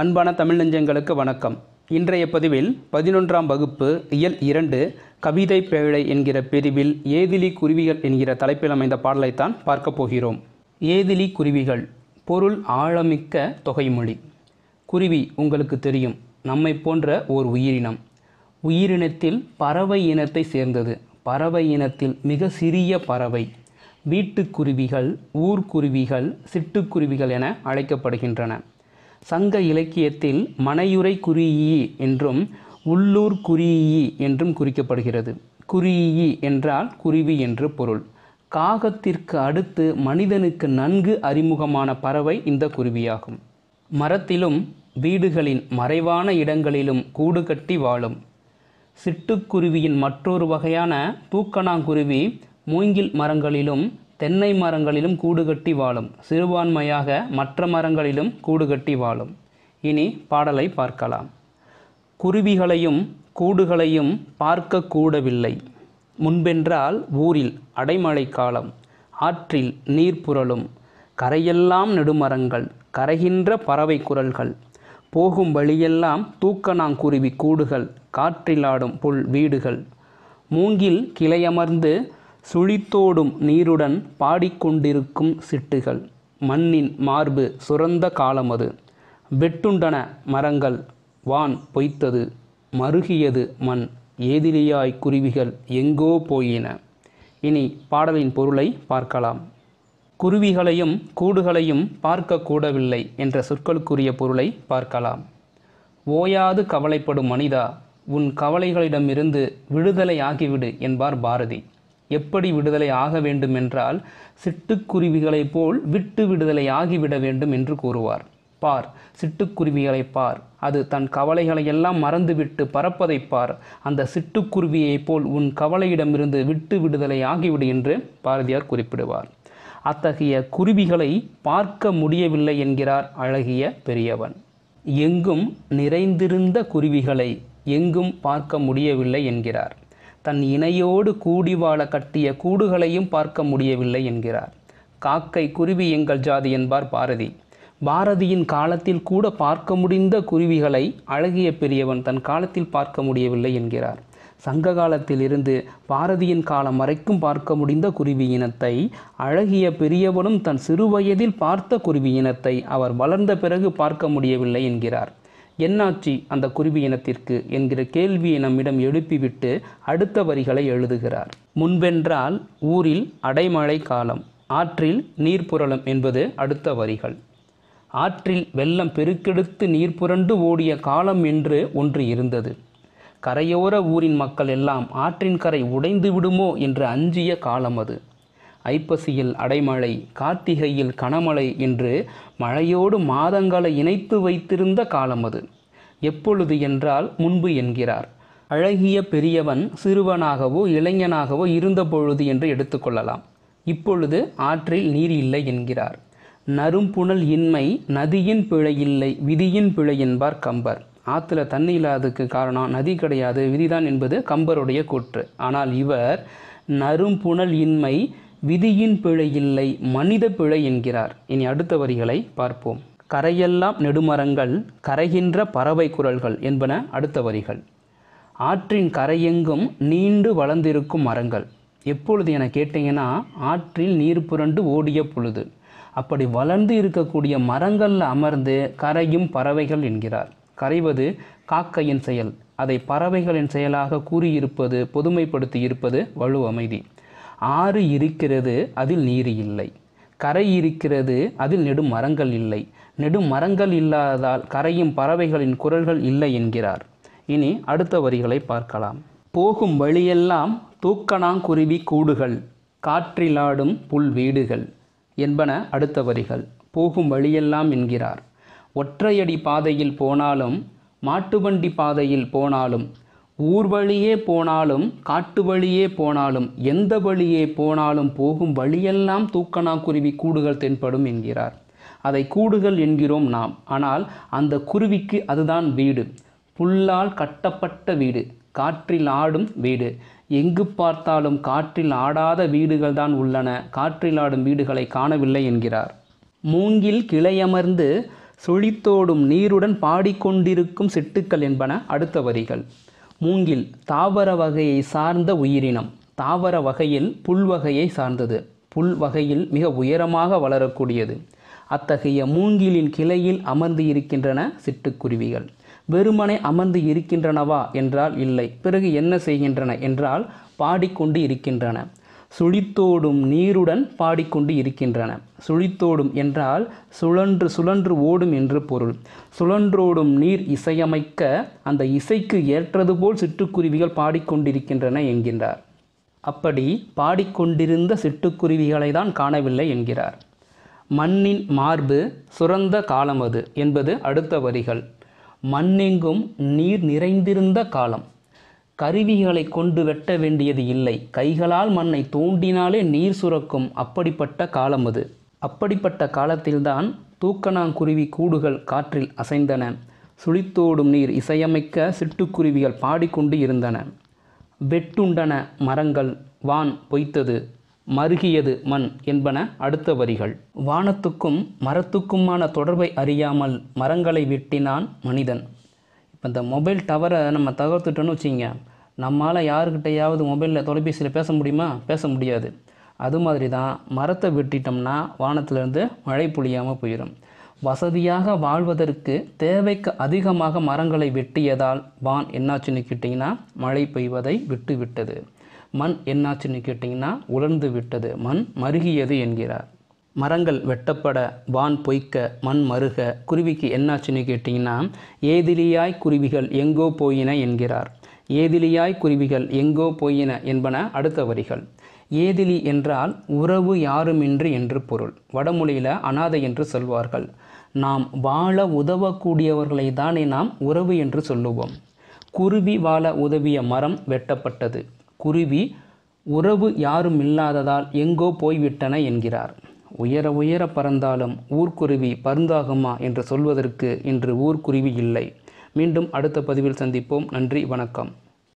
அன்பான தமிழ் நெஞ்சங்களுக்கு வணக்கம் இன்றைய பதிவில் பதினொன்றாம் வகுப்பு இயல் இரண்டு கவிதை பேழை என்கிற பிரிவில் ஏதிலி குருவிகள் என்கிற தலைப்பில் அமைந்த பாடலைத்தான் பார்க்கப் போகிறோம் ஏதிலி குருவிகள் பொருள் ஆழமிக்க தொகைமொழி குருவி உங்களுக்கு தெரியும் நம்மை போன்ற ஓர் உயிரினம் உயிரினத்தில் பறவை இனத்தை சேர்ந்தது பறவை இனத்தில் மிக சிறிய பறவை வீட்டுக்குருவிகள் ஊர்க்குருவிகள் சிட்டுக்குருவிகள் என அழைக்கப்படுகின்றன சங்க இலக்கியத்தில் மனையுரை குறியீ என்றும் உள்ளூர் குறியீ என்றும் குறிக்கப்படுகிறது குறியீ என்றால் குருவி என்று பொருள் காகத்திற்கு அடுத்து மனிதனுக்கு நன்கு அறிமுகமான பறவை இந்த குருவியாகும் மரத்திலும் வீடுகளின் மறைவான இடங்களிலும் கூடு கட்டி வாழும் சிட்டுக்குருவியின் மற்றொரு வகையான தூக்கணாங்குருவி மூங்கில் மரங்களிலும் தென்னை மரங்களிலும் கூடு கட்டி வாழும் சிறுபான்மையாக மற்ற மரங்களிலும் கூடு கட்டி வாழும் இனி பாடலை பார்க்கலாம் குருவிகளையும் கூடுகளையும் பார்க்க கூடவில்லை முன்பென்றால் ஊரில் அடைமழை காலம் ஆற்றில் நீர் புரளும் கரையெல்லாம் நெடுமரங்கள் கரைகின்ற பறவை குரல்கள் போகும் வழியெல்லாம் தூக்கணாங்குருவி கூடுகள் காற்றிலாடும் புல் வீடுகள் மூங்கில் கிளையமர்ந்து சுழித்தோடும் நீருடன் பாடிக்கொண்டிருக்கும் சிட்டுகள் மண்ணின் மார்பு சுரந்த காலமது வெட்டுண்டன மரங்கள் வான் பொய்த்தது மருகியது மண் ஏதிலியாய் குருவிகள் எங்கோ போயின இனி பாடலின் பொருளை பார்க்கலாம் குருவிகளையும் கூடுகளையும் பார்க்கக்கூடவில்லை என்ற சொற்களுக்குரிய பொருளை பார்க்கலாம் ஓயாது கவலைப்படும் மனிதா உன் கவலைகளிடமிருந்து விடுதலை ஆகிவிடு என்பார் பாரதி எப்படி விடுதலை ஆக வேண்டும் என்றால் சிட்டுக்குருவிகளைப் போல் விட்டு விடுதலை ஆகிவிட வேண்டும் என்று கூறுவார் பார் சிட்டுக்குருவிகளை பார் அது தன் கவலைகளை எல்லாம் மறந்துவிட்டு பறப்பதை பார் அந்த சிட்டுக்குருவியைப் போல் உன் கவலையிடமிருந்து விட்டு விடுதலை ஆகிவிடு என்று பாரதியார் குறிப்பிடுவார் அத்தகைய குருவிகளை பார்க்க முடியவில்லை என்கிறார் அழகிய பெரியவன் எங்கும் நிறைந்திருந்த குருவிகளை எங்கும் பார்க்க முடியவில்லை என்கிறார் தன் இணையோடு கூடி வாழ கட்டிய கூடுகளையும் பார்க்க முடியவில்லை என்கிறார் காக்கை குருவி எங்கள் ஜாதி என்பார் பாரதி பாரதியின் காலத்தில் கூட பார்க்க முடிந்த குருவிகளை அழகிய பெரியவன் தன் காலத்தில் பார்க்க முடியவில்லை என்கிறார் சங்க காலத்தில் இருந்து பாரதியின் காலம் வரைக்கும் பார்க்க முடிந்த குருவி இனத்தை அழகிய பெரியவனும் தன் சிறுவயதில் பார்த்த குருவி இனத்தை அவர் வளர்ந்த பிறகு பார்க்க முடியவில்லை என்கிறார் என்னாச்சு அந்த குருவி இனத்திற்கு என்கிற கேள்வியை நம்மிடம் எழுப்பிவிட்டு அடுத்த வரிகளை எழுதுகிறார் முன்பென்றால் ஊரில் அடைமழை காலம் ஆற்றில் நீர் புரளும் என்பது அடுத்த வரிகள் ஆற்றில் வெள்ளம் பெருக்கெடுத்து நீர் புரண்டு ஓடிய காலம் என்று ஒன்று இருந்தது கரையோர ஊரின் மக்கள் எல்லாம் ஆற்றின் கரை உடைந்து விடுமோ என்று அஞ்சிய காலம் அது ஐப்பசியில் அடைமழை கார்த்திகையில் கனமழை என்று மழையோடு மாதங்களை இணைத்து வைத்திருந்த காலம் அது எப்பொழுது என்றால் முன்பு என்கிறார் அழகிய பெரியவன் சிறுவனாகவோ இளைஞனாகவோ இருந்தபொழுது என்று எடுத்துக்கொள்ளலாம் இப்பொழுது ஆற்றில் நீர் இல்லை என்கிறார் நரும்புணல் இன்மை நதியின் பிழை இல்லை விதியின் பிழை என்பார் கம்பர் ஆற்றுல தண்ணி இல்லாததுக்கு காரணம் நதி கிடையாது விதிதான் என்பது கம்பருடைய கூற்று ஆனால் இவர் நரும்புணல் இன்மை விதியின் பிழை இல்லை மனித பிழை என்கிறார் இனி அடுத்த வரிகளை பார்ப்போம் கரையெல்லாம் நெடுமரங்கள் கரைகின்ற பறவை குரல்கள் என்பன அடுத்த வரிகள் ஆற்றின் கரையெங்கும் நீண்டு வளர்ந்திருக்கும் மரங்கள் எப்பொழுது என கேட்டிங்கன்னா ஆற்றில் நீர் புரண்டு ஓடிய பொழுது அப்படி வளர்ந்து இருக்கக்கூடிய மரங்களில் அமர்ந்து கரையும் பறவைகள் என்கிறார் கரைவது காக்கையின் செயல் அதை பறவைகளின் செயலாக கூறியிருப்பது பொதுமைப்படுத்தி இருப்பது வலு அமைதி ஆறு இருக்கிறது அதில் நீர் இல்லை கரை இருக்கிறது அதில் நெடும் மரங்கள் இல்லை நெடும் மரங்கள் இல்லாததால் கரையும் பறவைகளின் குரல்கள் இல்லை என்கிறார் இனி அடுத்த வரிகளை பார்க்கலாம் போகும் வழியெல்லாம் தூக்கணாங்குருவி கூடுகள் காற்றிலாடும் புல் வீடுகள் என்பன அடுத்த வரிகள் போகும் வழியெல்லாம் என்கிறார் ஒற்றையடி பாதையில் போனாலும் மாட்டுவண்டி பாதையில் போனாலும் ஊர் வழியே போனாலும் காட்டு வழியே போனாலும் எந்த வழியே போனாலும் போகும் வழியெல்லாம் தூக்கணாக்குருவி கூடுகள் தென்படும் என்கிறார் அதை கூடுகள் என்கிறோம் நாம் ஆனால் அந்த குருவிக்கு அதுதான் வீடு புல்லால் கட்டப்பட்ட வீடு காற்றில் ஆடும் வீடு எங்கு பார்த்தாலும் காற்றில் ஆடாத வீடுகள் தான் உள்ளன காற்றில் ஆடும் வீடுகளை காணவில்லை என்கிறார் மூங்கில் கிளையமர்ந்து சுழித்தோடும் நீருடன் பாடிக்கொண்டிருக்கும் சிட்டுக்கள் என்பன அடுத்த வரிகள் மூங்கில் தாவர வகையை சார்ந்த உயிரினம் தாவர வகையில் புல் வகையை சார்ந்தது புல் வகையில் மிக உயரமாக வளரக்கூடியது அத்தகைய மூங்கிலின் கிளையில் அமர்ந்து இருக்கின்றன சிட்டுக்குருவிகள் வெறுமனை அமர்ந்து இருக்கின்றனவா என்றால் இல்லை பிறகு என்ன செய்கின்றன என்றால் பாடிக்கொண்டு இருக்கின்றன சுழித்தோடும் நீருடன் பாடிக்கொண்டு இருக்கின்றன சுழித்தோடும் என்றால் சுழன்று சுழன்று ஓடும் என்று பொருள் சுழன்றோடும் நீர் இசையமைக்க அந்த இசைக்கு ஏற்றது போல் சிட்டுக்குருவிகள் பாடிக்கொண்டிருக்கின்றன என்கின்றார் அப்படி பாடிக்கொண்டிருந்த சிட்டுக்குருவிகளை தான் காணவில்லை என்கிறார் மண்ணின் மார்பு சுரந்த காலம் அது என்பது அடுத்த வரிகள் மண்ணெங்கும் நீர் நிறைந்திருந்த காலம் கருவிகளை கொண்டு வெட்ட வேண்டியது இல்லை கைகளால் மண்ணை தூண்டினாலே நீர் சுரக்கும் அப்படிப்பட்ட காலம் அது அப்படிப்பட்ட காலத்தில்தான் தூக்கணாங்குருவி கூடுகள் காற்றில் அசைந்தன சுழித்தோடும் நீர் இசையமைக்க சிட்டுக்குருவிகள் பாடிக்கொண்டு இருந்தன வெட்டுண்டன மரங்கள் வான் பொய்த்தது மருகியது மண் என்பன அடுத்த வரிகள் வானத்துக்கும் மரத்துக்குமான தொடர்பை அறியாமல் மரங்களை வெட்டினான் மனிதன் இப்போ இந்த மொபைல் டவரை நம்ம தகர்த்துட்டோன்னு வச்சிங்க நம்மால் யாருக்கிட்டையாவது மொபைலில் தொலைபேசியில் பேச முடியுமா பேச முடியாது அது மாதிரி தான் மரத்தை வெட்டிட்டோம்னா வானத்துலேருந்து மழை பொழியாமல் போயிடும் வசதியாக வாழ்வதற்கு தேவைக்கு அதிகமாக மரங்களை வெட்டியதால் வான் என்னாச்சுன்னு கேட்டிங்கன்னா மழை பெய்வதை விட்டு விட்டது மண் என்னாச்சுன்னு கேட்டிங்கன்னா உலர்ந்து விட்டது மண் மருகியது என்கிறார் மரங்கள் வெட்டப்பட வான் பொய்க்க மண் மருக குருவிக்கு என்னாச்சுன்னு கேட்டிங்கன்னா ஏதிலியாய் குருவிகள் எங்கோ போயின என்கிறார் ஏதிலியாய் குருவிகள் எங்கோ போயின என்பன அடுத்த வரிகள் ஏதிலி என்றால் உறவு யாருமின்றி என்று பொருள் வடமொழியில் அனாதை என்று சொல்வார்கள் நாம் வாழ உதவக்கூடியவர்களை தானே நாம் உறவு என்று சொல்லுவோம் குருவி வாழ உதவிய மரம் வெட்டப்பட்டது குருவி உறவு யாரும் இல்லாததால் எங்கோ போய்விட்டன என்கிறார் உயர உயர பறந்தாலும் ஊர்க்குருவி பருந்தாகுமா என்று சொல்வதற்கு இன்று ஊர்க்குருவி இல்லை மீண்டும் அடுத்த பதிவில் சந்திப்போம் நன்றி வணக்கம்